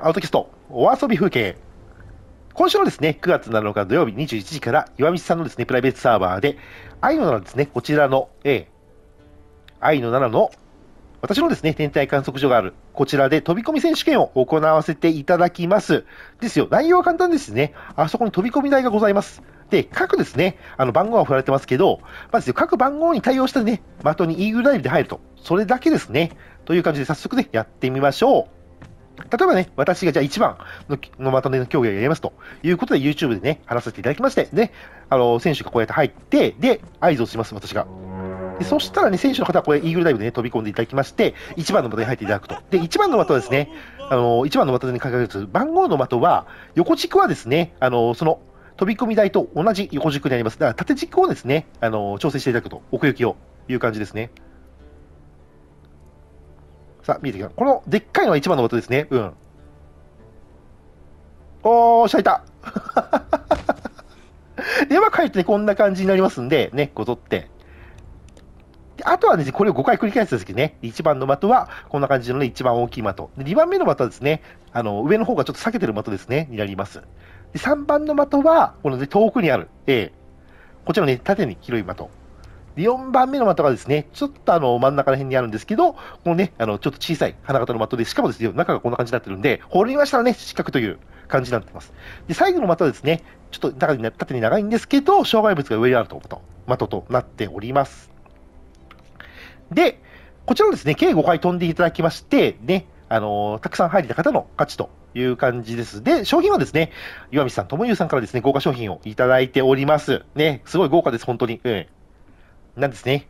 アウトキャスト、お遊び風景。今週のですね、9月7日土曜日21時から、岩道さんのですね、プライベートサーバーで、愛の7ですね、こちらの、え愛の7の、私のですね、天体観測所がある、こちらで飛び込み選手権を行わせていただきます。ですよ、内容は簡単ですね。あそこに飛び込み台がございます。で、各ですね、あの番号が振られてますけど、まず、各番号に対応したね、的にイーグルダイブで入ると、それだけですね。という感じで早速ね、やってみましょう。例えばね、私がじゃあ1番のまとめの競技をやりますということで YouTube でね、話させていただきまして、ね、あの、選手がこうやって入って、で、合図をします、私が。でそしたらね、選手の方はこれ、イーグルダイブで、ね、飛び込んでいただきまして、1番の的に入っていただくと。で、1番の的はですね、あの、1番の的に掲げる番号の的は、横軸はですね、あの、その、飛び込み台と同じ横軸になります。だから縦軸をですね、あの、調整していただくと、奥行きを、いう感じですね。さあ、見えてきた。このでっかいのが一番の音ですね。うん。おー、しゃいた では、帰ってこんな感じになりますんで、ね、こぞって。あとはですね、これを5回繰り返すんですけどね、1番の的はこんな感じの、ね、一番大きい的。で2番目の的はですね、あの上の方がちょっと避けてる的ですね、になります。で3番の的は、この、ね、遠くにある、A。こちらね、縦に広い的。で、4番目の的がですね、ちょっとあの、真ん中ら辺にあるんですけど、このね、あの、ちょっと小さい花形の的で、しかもですね、中がこんな感じになってるんで、掘りましたらね、失格という感じになってます。で、最後の的はですね、ちょっと中に、縦に長いんですけど、障害物が上にあると、的となっております。で、こちらをですね、計5回飛んでいただきまして、ね、あのー、たくさん入れた方の価値という感じです。で、商品はですね、岩見さん、ともゆうさんからですね、豪華商品をいただいております。ね、すごい豪華です、本当に。うんなんですね。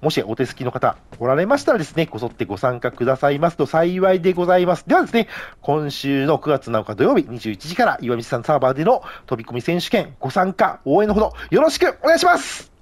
もしお手すきの方おられましたらですね、こぞってご参加くださいますと幸いでございます。ではですね、今週の9月7日土曜日21時から岩見さんサーバーでの飛び込み選手権ご参加応援のほどよろしくお願いします